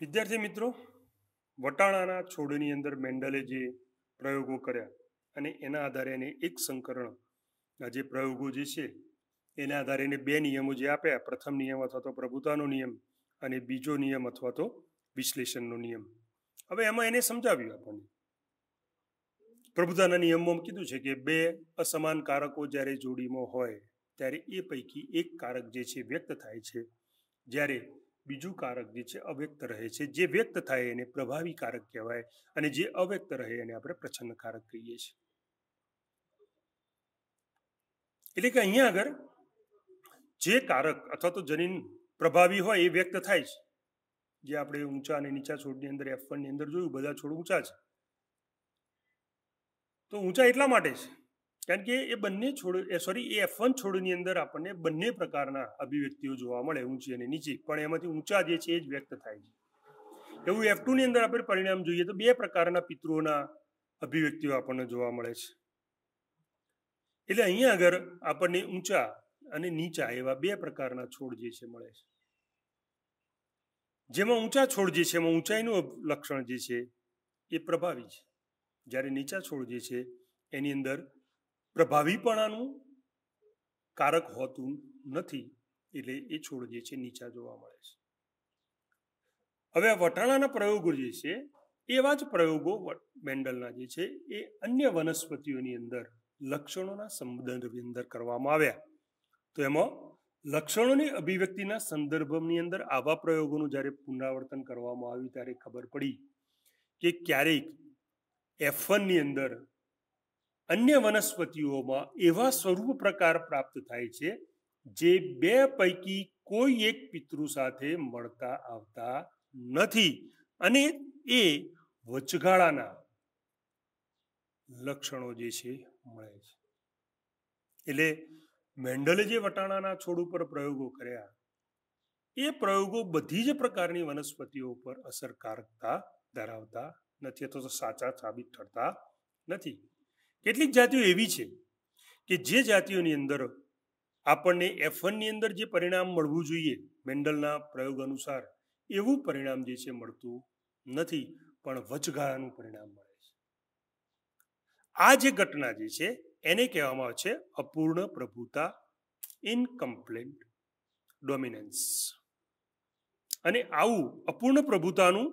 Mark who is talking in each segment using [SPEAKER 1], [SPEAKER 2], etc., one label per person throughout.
[SPEAKER 1] વિદ્યાર્થી મિત્રો વટાણાના છોડની અંદર મેન્ડલે જે પ્રયોગો કર્યા અને એના આધારે એને એક સંકરણના જે પ્રયોગો જે છે એના આધારે એને બે નિયમો જે આપ્યા પ્રથમ નિયમ અથવા તો પ્રભુતાનો નિયમ અને બીજો નિયમ અથવા તો વિશ્લેષણનો નિયમ હવે એમાં એને સમજાવ્યું આપણને પ્રભુતાના નિયમમાં કીધું છે કે બે અસમાન કારકો જ્યારે જોડીમાં હોય ત્યારે એ પૈકી એક કારક જે છે વ્યક્ત થાય છે જ્યારે બીજું કારક જે છે અવ્યક્ત રહે છે જે વ્યક્ત થાય એને પ્રભાવી કારક કહેવાય અને જે અવ્યક્ત રહે એને આપણે પ્રછન્ન કારક કહીએ છીએ એટલે કે અહીંયા આગળ જે કારક અથવા તો જનીન પ્રભાવી હોય એ વ્યક્ત થાય છે જે આપણે ઊંચા અને નીચા છોડની અંદર એફ ની અંદર જોયું બધા છોડ ઊંચા છે તો ઊંચા એટલા માટે છે કારણ કે એ બંને છોડ સોરી એ એફ વન છોડની અંદર આપણને બંને પ્રકારના અભિવ્યક્તિઓ જોવા મળે ઊંચી અને નીચી પણ એમાંથી ઊંચા જે છે એ જ વ્યક્ત થાય છે એવું એફ ટુ ની અંદર આપણે પરિણામ જોઈએ તો બે પ્રકારના પિતૃઓના અભિવ્યક્તિઓ આપણને જોવા મળે છે એટલે અહીંયા આગળ આપણને ઊંચા અને નીચા એવા બે પ્રકારના છોડ જે છે મળે છે જેમાં ઊંચા છોડ જે છે એમાં ઊંચાઈનું લક્ષણ જે છે એ પ્રભાવી છે જ્યારે નીચા છોડ જે છે એની અંદર પ્રભાવીપણાનું કારક હોતું નથી એટલે એ છોડ જે છે નીચા જોવા મળે છે હવે આ વટાણાના પ્રયોગો જે છે એવા જ પ્રયોગો મેન્ડલના જે છે એ અન્ય વનસ્પતિઓની અંદર લક્ષણોના સંદર્ભની અંદર કરવામાં આવ્યા તો એમાં લક્ષણોની અભિવ્યક્તિના સંદર્ભની અંદર આવા પ્રયોગોનું જ્યારે પુનરાવર્તન કરવામાં આવ્યું ત્યારે ખબર પડી કે ક્યારેક એફનની અંદર અન્ય વનસ્પતિઓમાં એવા સ્વરૂપ પ્રકાર પ્રાપ્ત થાય છે જે બે પૈકી કોઈ એક પિતૃ સાથે મળતા આવતા નથી અને એ વચગાળાના લક્ષણો જે છે મળે છે એટલે મેન્ડલે જે વટાણાના છોડ ઉપર પ્રયોગો કર્યા એ પ્રયોગો બધી જ પ્રકારની વનસ્પતિઓ પર અસરકારકતા ધરાવતા નથી અથવા તો સાચા સાબિત થતા નથી કેટલીક જાતિઓ એવી છે કે જે જાતિઓની અંદર આપણને એફનની અંદર જે પરિણામ મળવું જોઈએ મેન્ડલના પ્રયોગ અનુસાર એવું પરિણામ જે છે મળતું નથી પણ વચગાળાનું પરિણામ મળે છે આ જે ઘટના જે છે એને કહેવામાં આવે છે અપૂર્ણ પ્રભુતા ઇનકમ્પ્લેન્ટ ડોમિનન્સ અને આવું અપૂર્ણ પ્રભુતાનું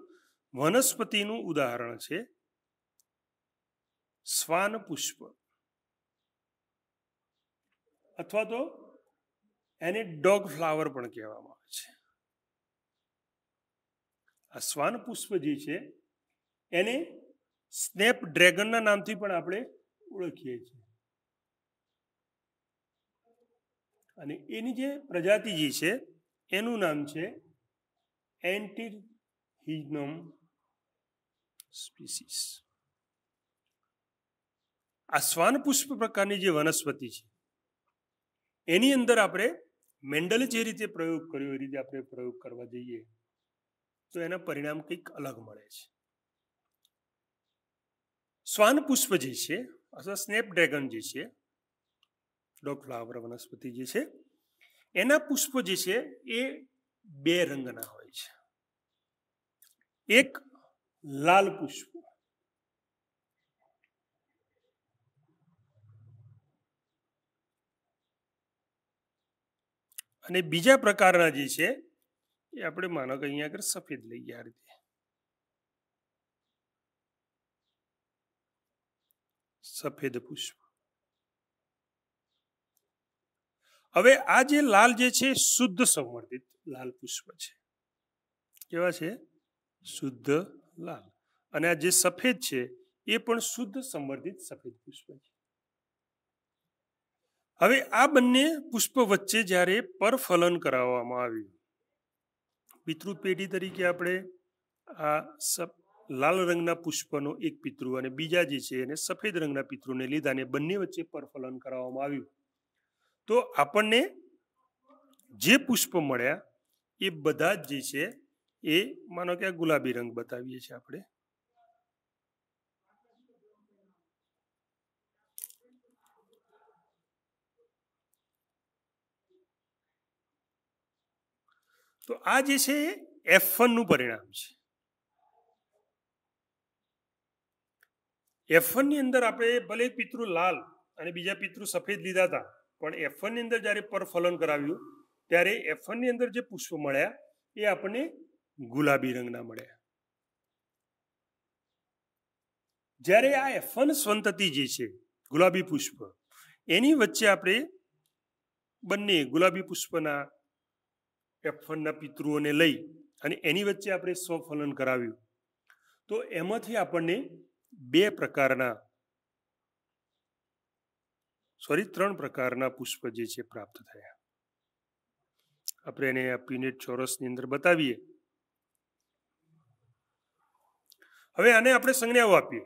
[SPEAKER 1] વનસ્પતિનું ઉદાહરણ છે શ્વાન પુષ્પ અથવા તો એને ડોગ ફ્લાવર પણ કહેવામાં આવે છે આ શ્વાન પુષ્પ જે છે એને સ્નેપ ડ્રેગનના નામથી પણ આપણે ઓળખીએ છીએ અને એની જે પ્રજાતિ જે છે એનું નામ છે એન્ટી હિનમ સ્પીસીસ આ શ્વાનપુષ્પ પ્રકારની જે વનસ્પતિ છે એની અંદર આપણે મેન્ડલે જે રીતે પ્રયોગ કર્યો એ રીતે આપણે પ્રયોગ કરવા જઈએ તો એના પરિણામ કંઈક અલગ મળે છે શ્વાન પુષ્પ જે છે અથવા સ્નેપડ્રેગન જે છે ડોગ ફ્લાવર વનસ્પતિ જે છે એના પુષ્પ જે છે એ બે રંગના હોય છે એક લાલ પુષ્પ અને બીજા પ્રકારના જે છે એ આપણે માનો કે અહીંયા આગળ સફેદ લઈ ગયા રીતે સફેદ પુષ્પ હવે આ જે લાલ જે છે શુદ્ધ સંવર્ધિત લાલ પુષ્પ છે કેવા છે શુદ્ધ લાલ અને આ જે સફેદ છે એ પણ શુદ્ધ સંવર્ધિત સફેદ પુષ્પ છે હવે આ બંને પુષ્પ વચ્ચે જ્યારે પરફલન કરાવવામાં આવ્યું પિતૃ પેઢી તરીકે આપણે આ લાલ રંગના પુષ્પનો એક પિતૃ અને બીજા જે છે એને સફેદ રંગના પિતૃને લીધા ને બંને વચ્ચે પરફલન કરાવવામાં આવ્યું તો આપણને જે પુષ્પ મળ્યા એ બધા જ જે છે એ માનો કે આ ગુલાબી રંગ બતાવીએ છીએ આપણે તો આ જે છે એ એફ વનનું પરિણામ છે એફ વનની અંદર આપણે ભલે એક પિતૃ લાલ અને બીજા પિતૃ સફેદ લીધા હતા પણ એફ વનની અંદર જ્યારે પરફલન કરાવ્યું ત્યારે એફ વનની અંદર જે પુષ્પ મળ્યા એ આપણને ગુલાબી રંગના મળ્યા જ્યારે આ એફ વન સંતતિ જે છે ગુલાબી પુષ્પ એની વચ્ચે આપણે બંને ગુલાબી પુષ્પના એફ વનના પિતૃઓને લઈ અને એની વચ્ચે આપણે સ્વફલન કરાવ્યું તો એમાંથી આપણને બે પ્રકારના સોરી ત્રણ પ્રકારના પુષ્પ જે છે પ્રાપ્ત થયા આપણે એને આ પીનેટ ચોરસની અંદર બતાવીએ હવે આને આપણે સંજ્ઞાઓ આપીએ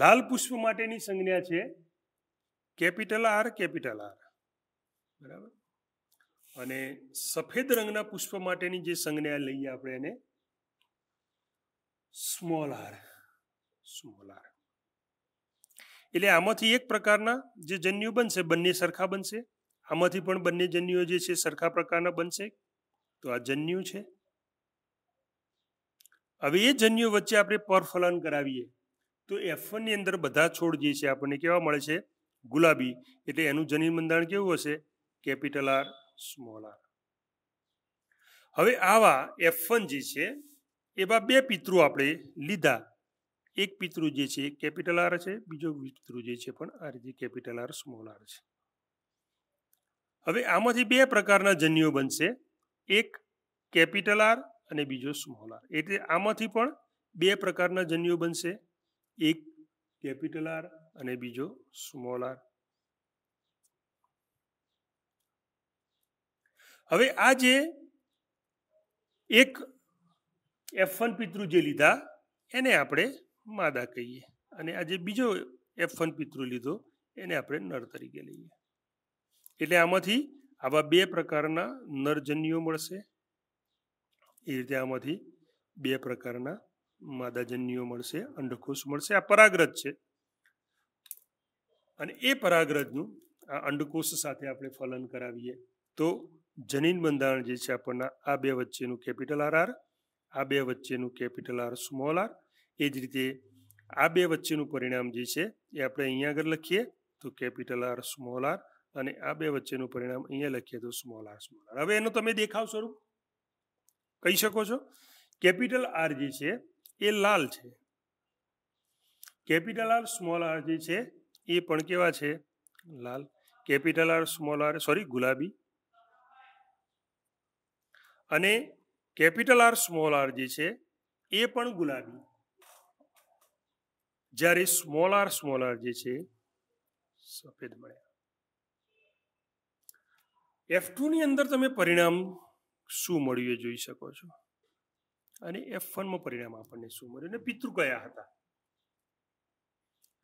[SPEAKER 1] લાલ પુષ્પ માટેની સંજ્ઞા છે કેપિટલ આર કેપિટલ આર બરાબર અને સફેદ રંગના પુષ્પ માટેની જે સંજ્ઞા લઈએ આપણે એને સ્મોલ આર સ્મોલ આર એટલે આમાંથી એક પ્રકારના જે જન્યુ બનશે બંને સરખા બનશે આમાંથી પણ બંને જન્યુઓ જે છે સરખા પ્રકારના બનશે તો આ જન્યુ છે હવે એ જન્યુ વચ્ચે આપણે પરફલન કરાવીએ તો એફ ની અંદર બધા છોડ જે છે આપણને કેવા મળે છે ગુલાબી એટલે એનું જનીન બંધારણ કેવું હશે કેપિટલ આર સ્મોલર હવે આવા એફ જે છે એવા બે પિતૃ આપણે લીધા એક પિતૃ જે છે કેપિટલ આર છે બીજો પિતૃ જે છે પણ આ રીતે કેપિટલ આર સ્મોલ આર છે હવે આમાંથી બે પ્રકારના જન્યો બનશે એક કેપિટલ આર અને બીજો સ્મોલ આર એટલે આમાંથી પણ બે પ્રકારના જન્યો બનશે એક કેપિટલ આર અને બીજો સ્મોલ આર હવે આ જે એક એફ વન પિતૃ જે લીધા એને આપણે માદા કહીએ અને આ જે બીજો એફ વન પિતૃ લીધો એને આપણે નર તરીકે લઈએ એટલે આમાંથી આવા બે પ્રકારના નરજન્યુઓ મળશે એ રીતે આમાંથી બે પ્રકારના માદાજન્યો મળશે અંડકોષ મળશે આ પરાગ્રત છે અને એ પરાગ્રતનું આ અંડકોષ સાથે આપણે ફલન કરાવીએ તો જનીન બંધારણ જે છે આપણને આ બે વચ્ચેનું કેપિટલ આર આર આ બે વચ્ચેનું કેપિટલ આર સ્મોલ આર એ જ રીતે આ બે વચ્ચેનું પરિણામ જે છે એ આપણે અહીંયા આગળ લખીએ તો કેપિટલ આર સ્મોલ આર અને આ બે વચ્ચેનું પરિણામ અહીંયા લખીએ તો સ્મોલ આર સ્મોલ આર હવે એનો તમે દેખાવ સ્વરૂપ કહી શકો છો કેપિટલ આર જે છે એ લાલ છે કેપિટલ આર સ્મોલ આર જે છે એ પણ કેવા છે લાલ capital R small R sorry ગુલાબી અને કેપિટલ આર સ્મોલ આર જે છે એ પણ ગુલાબી જ્યારે સ્મોલ આર સ્મોલ આર જે છે સફેદ મળ્યા એફ ટુની અંદર તમે પરિણામ શું મળ્યું એ જોઈ શકો છો અને એફ વનમાં પરિણામ આપણને શું મળ્યું અને પિતૃ કયા હતા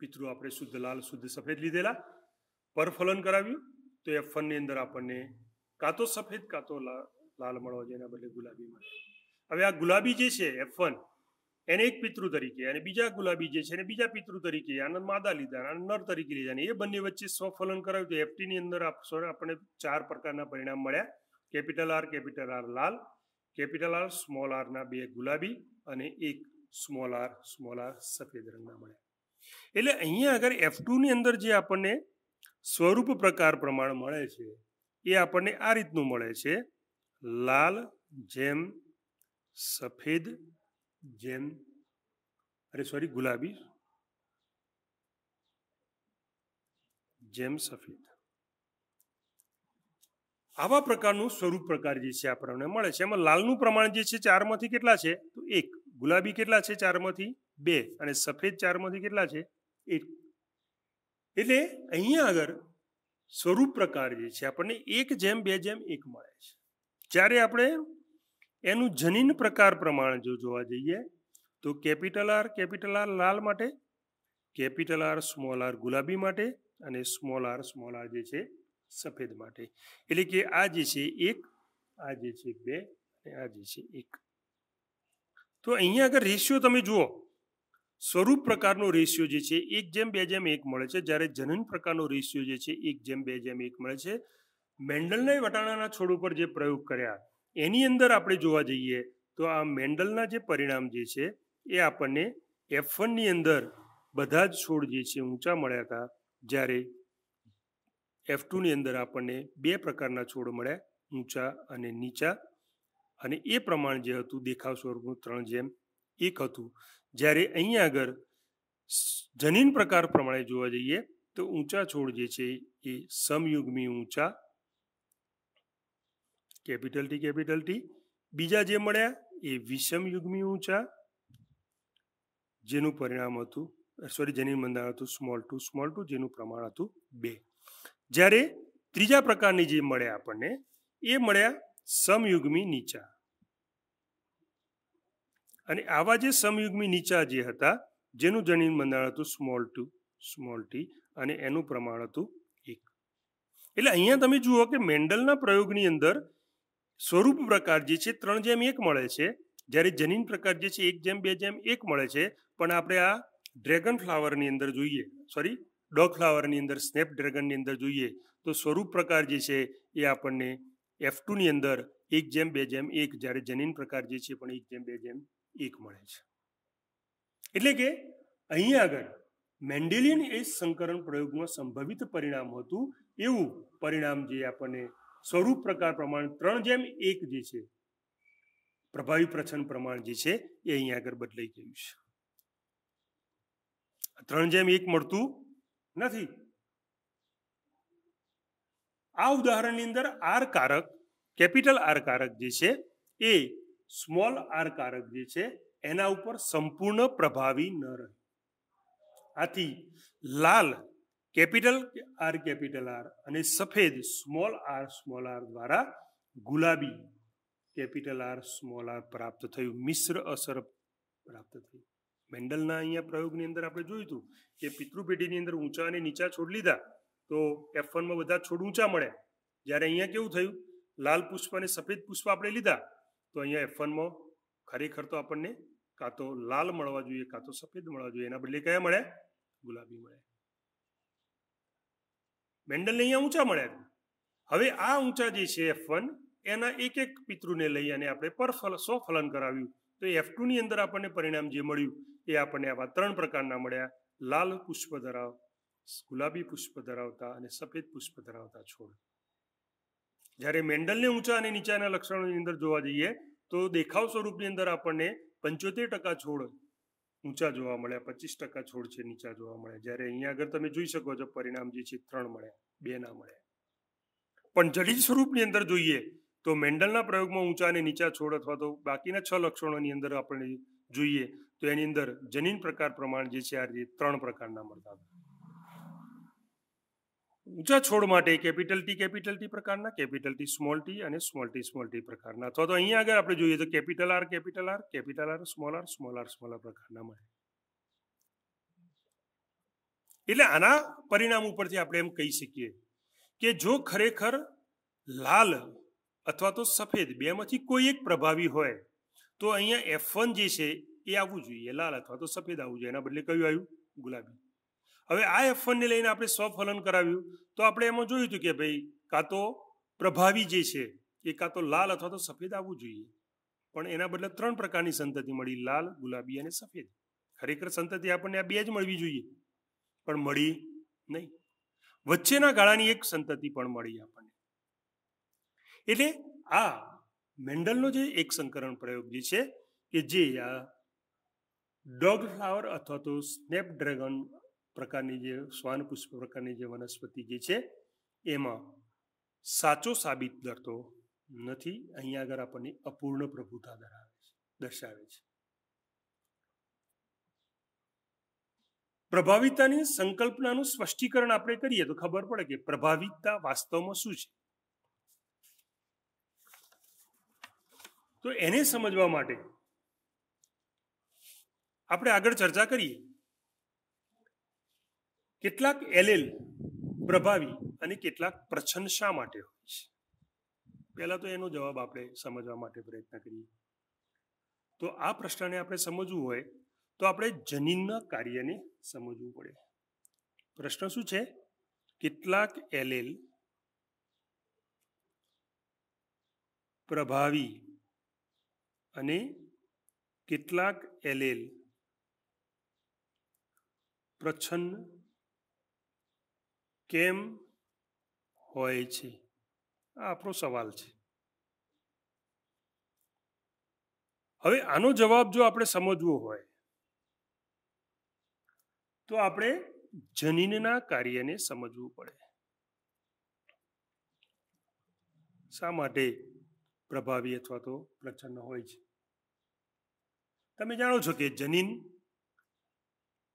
[SPEAKER 1] પિતૃ આપણે શુદ્ધ લાલ શુદ્ધ સફેદ લીધેલા પરફલન કરાવ્યું તો એફ વનની અંદર આપણને કાં તો સફેદ કાં તો લાલ લાલ મળો છે એના બદલે ગુલાબી મળે હવે આ ગુલાબી જે છે એફ વન એને એક પિતૃ તરીકે અને બીજા ગુલાબી જે છે એને બીજા પિતૃ તરીકે આનંદ માદા લીધા અને નર તરીકે લીધા અને એ બંને વચ્ચે સ્વફલન કરાવ્યું તો એફટીની અંદર આપણે ચાર પ્રકારના પરિણામ મળ્યા કેપિટલ આર કેપિટલ આર લાલ કેપિટલ આર સ્મોલ આરના બે ગુલાબી અને એક સ્મોલ આર સ્મોલ આર સફેદ રંગના મળ્યા એટલે અહીંયા આગળ એફ ની અંદર જે આપણને સ્વરૂપ પ્રકાર પ્રમાણ મળે છે એ આપણને આ રીતનું મળે છે લાલ જેમ સફેદ જેમ અરે સોરી ગુલાબી જેમ સફેદ આવા પ્રકારનું સ્વરૂપ પ્રકાર જે છે આપણને મળે છે એમાં લાલનું પ્રમાણ જે છે ચારમાંથી કેટલા છે તો એક ગુલાબી કેટલા છે ચારમાંથી બે અને સફેદ ચારમાંથી કેટલા છે એક એટલે અહીંયા આગળ સ્વરૂપ પ્રકાર જે છે આપણને એક જેમ બે જેમ એક મળે છે જ્યારે આપણે એનું જનીન પ્રકાર પ્રમાણે જો જોવા જઈએ તો કેપિટલ આર કેપિટલ આર લાલ માટે કેપિટલ આર સ્મોલ આર ગુલાબી માટે અને સ્મોલ આર સ્મોલ આર જે છે સફેદ માટે એટલે કે આ જે છે એક આ જે છે બે અને આ જે છે એક તો અહીંયા આગળ રેશિયો તમે જુઓ સ્વરૂપ પ્રકારનો રેશિયો જે છે એક જેમ બે જેમ એક મળે છે જ્યારે જનન પ્રકારનો રેશિયો જે છે એક જેમ બે જેમ એક મળે છે મેન્ડલના વટાણાના છોડ ઉપર જે પ્રયોગ કર્યા એની અંદર આપણે જોવા જઈએ તો આ મેન્ડલના જે પરિણામ જે છે એ આપણને એફ વનની અંદર બધા જ છોડ જે છે ઊંચા મળ્યા હતા જ્યારે એફ ટુની અંદર આપણને બે પ્રકારના છોડ મળ્યા ઊંચા અને નીચા અને એ પ્રમાણ જે હતું દેખાવ સ્વરૂપનું ત્રણ જેમ એક હતું જ્યારે અહીંયા આગળ જનીન પ્રકાર પ્રમાણે જોવા જઈએ તો ઊંચા છોડ જે છે એ સમયુગ્મી ઊંચા કેપિટલ ટી કેપિટલ ટી બીજા જે મળ્યા એ વિષમ યુગ્મી ઊંચા જેનું પરિણામ હતું સોરી જેની મંદાણ હતું સ્મોલ ટુ સ્મોલ ટુ જેનું પ્રમાણ હતું બે જ્યારે ત્રીજા પ્રકારની જે મળ્યા આપણને એ મળ્યા સમયુગ્મી નીચા અને આવા જે સમયુગ્મી નીચા જે હતા જેનું જનીન બંધારણ હતું સ્મોલ ટુ સ્મોલ ટી અને એનું પ્રમાણ હતું એક એટલે અહીંયા તમે જુઓ કે મેન્ડલના પ્રયોગની અંદર સ્વરૂપ પ્રકાર જે છે ત્રણ જેમ એક મળે છે જ્યારે જનીન પ્રકાર જે છે એક જેમ બે જેમ એક મળે છે પણ આપણે આ ડ્રેગન ફ્લાવરની અંદર જોઈએ સોરી ડોગ ફ્લાવરની અંદર સ્નેપ ડ્રેગનની અંદર જોઈએ તો સ્વરૂપ પ્રકાર જે છે એ આપણને એફ ટુની અંદર એક જેમ બે જેમ એક જ્યારે જનીન પ્રકાર જે છે પણ એક જેમ બે જેમ એક મળે છે એટલે કે અહીં આગળ મેન્ડેલિયન એ સંકરણ પ્રયોગમાં સંભવિત પરિણામ હતું એવું પરિણામ જે આપણને સ્વરૂપ પ્રકાર પ્રમાણ ત્રણ જેમ એક જે છે પ્રભાવી પ્રછન પ્રમાણ જે છે એ અહીંયા આગળ બદલાઈ ગયું છે ત્રણ જેમ એક મળતું નથી આ ઉદાહરણની અંદર આર કારક કેપિટલ આર કારક જે છે એ સ્મોલ આર કારક જે છે એના ઉપર સંપૂર્ણ પ્રભાવી ન રહે આથી લાલ કેપિટલ આર કેપિટલ આર અને સફેદ સ્મોલ આર સ્મોલ આર દ્વારા ગુલાબી કેપિટલ આર સ્મોલ આર પ્રાપ્ત થયું મિશ્ર અસર પ્રાપ્ત થઈ મેન્ડલના અહીંયા પ્રયોગની અંદર આપણે જોયું હતું કે પિતૃપેઢીની અંદર ઊંચા અને નીચા છોડ લીધા તો એફ વનમાં બધા છોડ ઊંચા મળે જ્યારે અહીંયા કેવું થયું લાલ પુષ્પ અને સફેદ પુષ્પ આપણે લીધા તો અહીંયા એફ વનમાં ખરેખર તો આપણને કાં તો લાલ મળવા જોઈએ કાં તો સફેદ મળવા જોઈએ એના બદલે કયા મળે ગુલાબી મળે મેન્ડલને અહીંયા ઊંચા મળ્યા હવે આ ઊંચા જે છે એફ વન એના એક એક પિતૃને લઈ અને આપણે પરફલ ફલ કરાવ્યું તો એફ ટુની અંદર આપણને પરિણામ જે મળ્યું એ આપણને આવા ત્રણ પ્રકારના મળ્યા લાલ પુષ્પ ધરાવ ગુલાબી પુષ્પ ધરાવતા અને સફેદ પુષ્પ ધરાવતા છોડ જ્યારે મેન્ડલને ઊંચા અને નીચાના લક્ષણોની અંદર જોવા જઈએ તો દેખાવ સ્વરૂપની અંદર આપણને પંચોતેર ટકા છોડ ઊંચા જોવા મળ્યા પચીસ ટકા છોડ છે નીચા જોવા મળ્યા જ્યારે અહીંયા આગળ તમે જોઈ શકો છો પરિણામ જે છે ત્રણ મળ્યા બે ના મળ્યા પણ જડિત સ્વરૂપની અંદર જોઈએ તો મેન્ડલના પ્રયોગમાં ઊંચા અને નીચા છોડ અથવા તો બાકીના છ લક્ષણોની અંદર આપણે જોઈએ તો એની અંદર જનીન પ્રકાર પ્રમાણ જે છે આ રીતે ત્રણ પ્રકારના મળતા હતા ઊંચા છોડ માટે કેપિટલ ટી કેપિટલ ટી પ્રકારના કેપિટલ ટી સ્મોલ ટી અને સ્મોલ ટી સ્મોલ ટી પ્રકારના અથવા તો અહીંયા આગળ આપણે જોઈએ તો capital R capital R capital R small R small R small R પ્રકારના મળે એટલે આના પરિણામ ઉપરથી આપણે એમ કહી શકીએ કે જો ખરેખર લાલ અથવા તો સફેદ બેમાંથી કોઈ એક પ્રભાવી હોય તો અહીંયા એફ જે છે એ આવવું જોઈએ લાલ અથવા તો સફેદ આવવું જોઈએ એના બદલે કયું આવ્યું ગુલાબી હવે આ એફ વનને લઈને આપણે સ્વફલન કરાવ્યું તો આપણે એમાં જોયું હતું કે ભાઈ કાં તો પ્રભાવી જે છે એ કાં તો લાલ અથવા તો સફેદ આવવું જોઈએ પણ એના બદલે ત્રણ પ્રકારની સંતતિ મળી લાલ ગુલાબી અને સફેદ ખરેખર સંતતિ આપણને આ બે જ મળવી જોઈએ પણ મળી નહીં વચ્ચેના ગાળાની એક સંતતિ પણ મળી આપણને એટલે આ મેન્ડલનો જે એક સંકરણ પ્રયોગ જે છે કે જે આ ડોગ ફ્લાવર અથવા તો સ્નેપડ્રેગન પ્રકારની જે શ્વાન પુષ્પ પ્રકારની જે વનસ્પતિ જે છે એમાં સાચો સાબિત દરતો નથી અહીંયા આગળ આપણને અપૂર્ણ પ્રભુતા ધરાવે છે દર્શાવે છે પ્રભાવિતાની સંકલ્પનાનું સ્પષ્ટીકરણ આપણે કરીએ તો ખબર પડે કે પ્રભાવિતતા વાસ્તવમાં શું છે તો એને સમજવા માટે આપણે આગળ ચર્ચા કરીએ કેટલાક એલેલ પ્રભાવી અને કેટલાક પ્રછન્ન શા માટે હોય છે પહેલાં તો એનો જવાબ આપણે સમજવા માટે પ્રયત્ન કરીએ તો આ પ્રશ્નને આપણે સમજવું હોય તો આપણે જનીનના કાર્યને સમજવું પડે પ્રશ્ન શું છે કેટલાક એલેલ પ્રભાવી અને કેટલાક એલેલ પ્રછન્ન કેમ હોય છે આ આપણો સવાલ છે હવે આનો જવાબ જો આપણે સમજવો હોય તો આપણે જનીનના કાર્યને સમજવું પડે શા માટે પ્રભાવી અથવા તો પ્રચંડ હોય છે તમે જાણો છો કે જનીન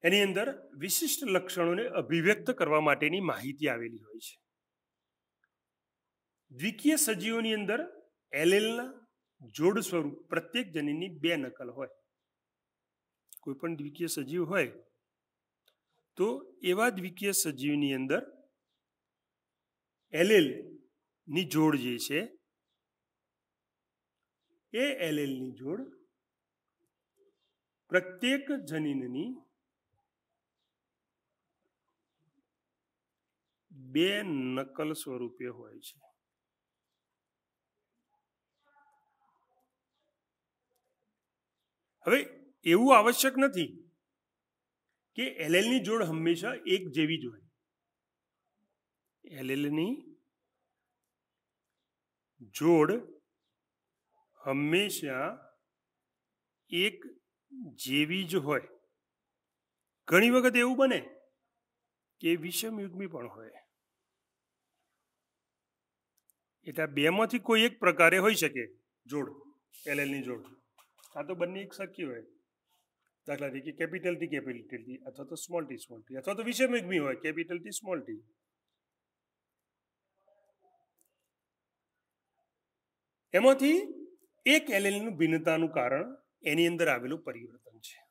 [SPEAKER 1] એની અંદર વિશિષ્ટ લક્ષણોને અભિવ્યક્ત કરવા માટેની માહિતી આવેલી હોય છે દ્વિકીય સજીવોની અંદર એલેલના જોડ સ્વરૂપ પ્રત્યેક જનીનની બે નકલ હોય કોઈ પણ દ્વિકીય સજીવ હોય તો એવા દ્વિકીય સજીવની અંદર એલેલની જોડ જે છે એ એલેલની જોડ પ્રત્યેક જનીનની બે નકલ સ્વરૂપે હોય છે હવે એવું આવશ્યક નથી કે એલએલની જોડ હંમેશા એક જેવી જ હોય એલએલની જોડ હંમેશા એક જેવી જ હોય ઘણી વખત એવું બને કે વિષમયુગ્મી પણ હોય એટલે આ બેમાંથી કોઈ એક પ્રકારે હોઈ શકે જોડ એલએલની જોડ આ તો બંને એક સરખી હોય દાખલા તરીકે કેપિટલ ટી કેપિટલ ટી અથવા તો સ્મોલ ટી સ્મોલ ટી અથવા તો વિષય મેગમી હોય કેપિટલ ટી સ્મોલ ટી એમાંથી એક એલએલનું ભિન્નતાનું કારણ એની અંદર આવેલું પરિવર્તન છે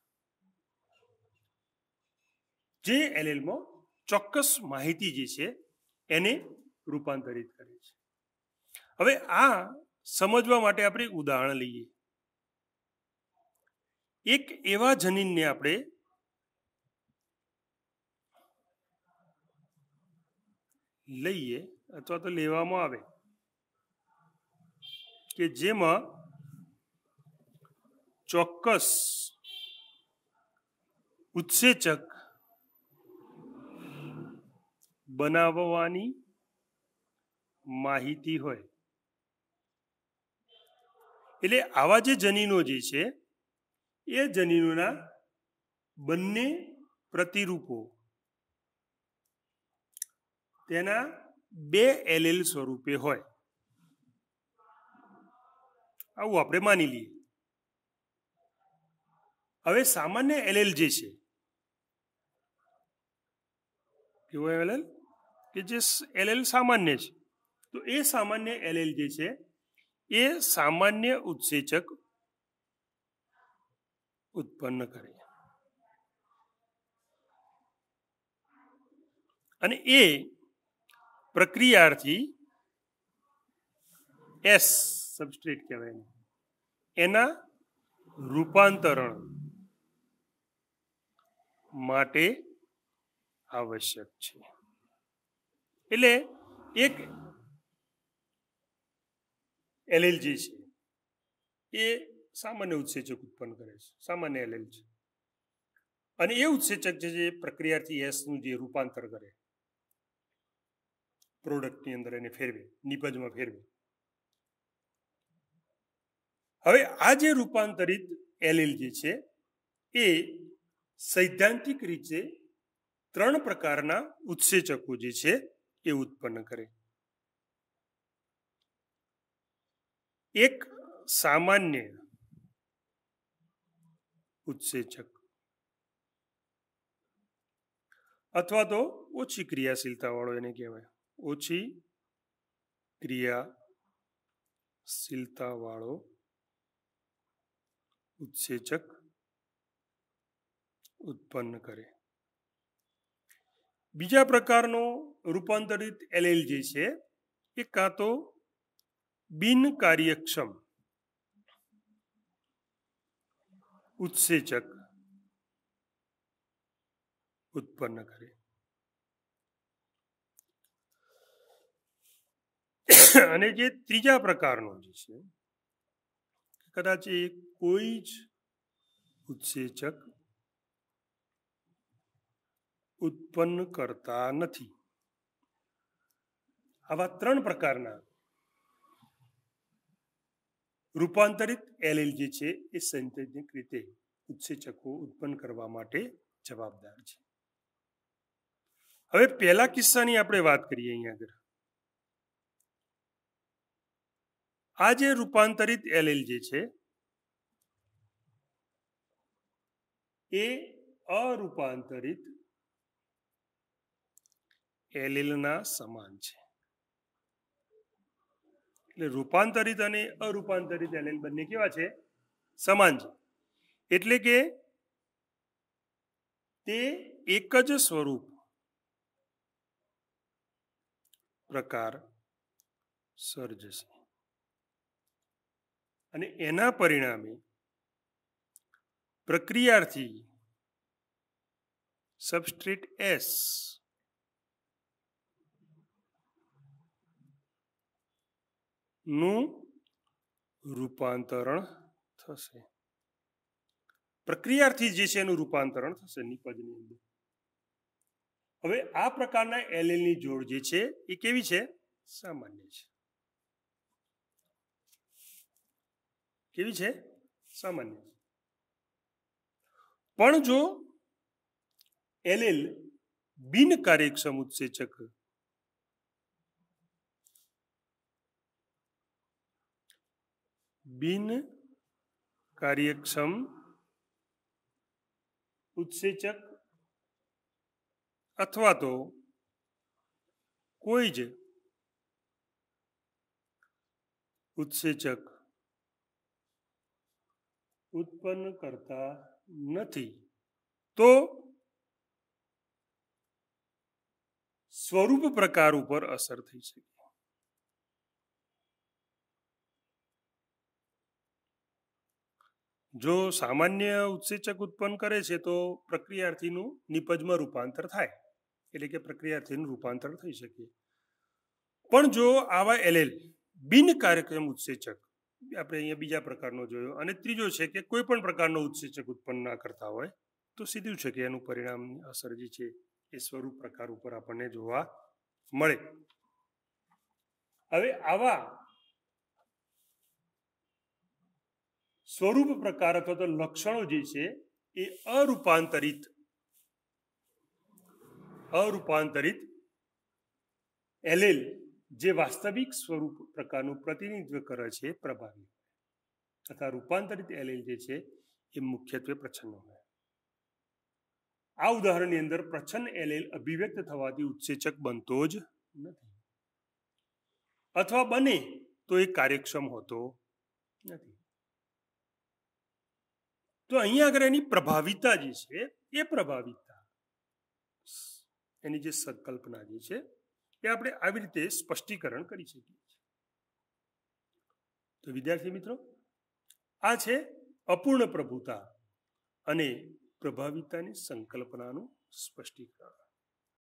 [SPEAKER 1] જે એલએલમાં ચોક્કસ માહિતી જે છે એને રૂપાંતરિત કરે છે હવે આ સમજવા માટે આપણે ઉદાહરણ લઈએ એક એવા જનીનને આપણે લઈએ અથવા તો લેવામાં આવે કે જેમાં ચોક્કસ ઉત્સેચક બનાવવાની માહિતી હોય એટલે આવા જે જનીનો જે છે એ જનીનોના બંને પ્રતિરૂપો તેના બે એલેલ સ્વરૂપે હોય આવું આપણે માની લઈએ હવે સામાન્ય એલેલ જે છે કેવો એલેલ કે જે એલેલ સામાન્ય છે તો એ સામાન્ય એલેલ જે છે એ સામાન્ય ઉત્સેચક ઉત્પન્ન કરે અને એ પ્રક્રિયાથી એસ સબસ્ટ્રેટ કહેવાય એના રૂપાંતરણ માટે આવશ્યક છે એટલે એક એલએલજી છે એ સામાન્ય ઉત્સેચક ઉત્પન્ન કરે છે સામાન્ય એલએલજી અને એ ઉત્સેચક છે જે પ્રક્રિયાથી એસનું જે રૂપાંતર કરે પ્રોડક્ટની અંદર એને ફેરવે નિપજમાં ફેરવે હવે આ જે રૂપાંતરિત એલએલજી છે એ સૈદ્ધાંતિક રીતે ત્રણ પ્રકારના ઉત્સેચકો જે છે એ ઉત્પન્ન કરે એક સામાન્ય ઉત્સેચક અથવા તો ઓછી ક્રિયાશીલતાવાળો એને કહેવાય ઓછી ક્રિયાશીલતાવાળો ઉત્સેચક ઉત્પન્ન કરે બીજા પ્રકારનો રૂપાંતરિત એલએલજી છે એ કાં તો બિન કાર્યક્ષમ ઉત્સેચક ઉત્પન્ન કરે અને જે ત્રીજા પ્રકારનો જે છે કદાચ એ કોઈ જ ઉત્સેચક ઉત્પન્ન કરતા નથી આવા ત્રણ પ્રકારના રૂપાંતરિત એલએલજી છે એ સૈદ્ધાંતિક રીતે ઉત્સેચકો ઉત્પન્ન કરવા માટે જવાબદાર છે હવે પહેલા કિસ્સાની આપણે વાત કરીએ અહીંયા આગળ આ જે રૂપાંતરિત એલએલજી છે એ અરૂપાંતરિત એલએલના સમાન છે એટલે રૂપાંતરિત અને અરૂપાંતરિત એલએલ બંને કેવા છે સમાન છે એટલે કે તે એક જ સ્વરૂપ પ્રકાર સર્જશે અને એના પરિણામે પ્રક્રિયાથી સબસ્ટ્રીટ એસ નું રૂપાંતરણ થશે પ્રક્રિયાથી જે છે એનું રૂપાંતરણ થશે નિપજની અંદર હવે આ પ્રકારના એલએલની જોડ જે છે એ કેવી છે સામાન્ય છે કેવી છે સામાન્ય પણ જો એલએલ બિન કાર્યક્ષમ ઉત્સેચક बिन कार्यक्षम उत्सेचक अथवा तो कोई ज उत्सेचक उत्पन्न करता नहीं तो स्वरूप प्रकार पर असर थी सके જો સામાન્ય ઉત્સેચક ઉત્પન્ન કરે છે તો પ્રક્રિયાર્થીનું નિપજમાં રૂપાંતર થાય એટલે કે પ્રક્રિયાર્થીનું રૂપાંતર થઈ શકે પણ જો આવા એલએલ બિન કાર્યક્રમ ઉત્સેચક આપણે અહીંયા બીજા પ્રકારનો જોયો અને ત્રીજો છે કે કોઈ પણ પ્રકારનો ઉત્સેચક ઉત્પન્ન ના કરતા હોય તો સીધું છે કે એનું પરિણામની અસર જે છે એ સ્વરૂપ પ્રકાર ઉપર આપણને જોવા મળે હવે આવા સ્વરૂપ પ્રકાર અથવા તો લક્ષણો જે છે એ અરૂપાંતરિત અરૂપાંતરિત એલેલ જે વાસ્તવિક સ્વરૂપ પ્રકારનું પ્રતિનિધિત્વ કરે છે પ્રભાવી તથા રૂપાંતરિત એલેલ જે છે એ મુખ્યત્વે પ્રછન્ન હોય આ ઉદાહરણની અંદર પ્રચ્છન્ન એલેલ અભિવ્યક્ત થવાથી ઉત્સેચક બનતો જ નથી અથવા બને તો એ કાર્યક્ષમ હોતો નથી તો અહીંયા આગળ એની પ્રભાવિતા જે છે એ પ્રભાવિતા એની જે સંકલ્પના જે છે એ આપણે આવી રીતે સ્પષ્ટીકરણ કરી શકીએ છીએ તો વિદ્યાર્થી મિત્રો આ છે અપૂર્ણ પ્રભુતા અને પ્રભાવિતાની સંકલ્પનાનું સ્પષ્ટીકરણ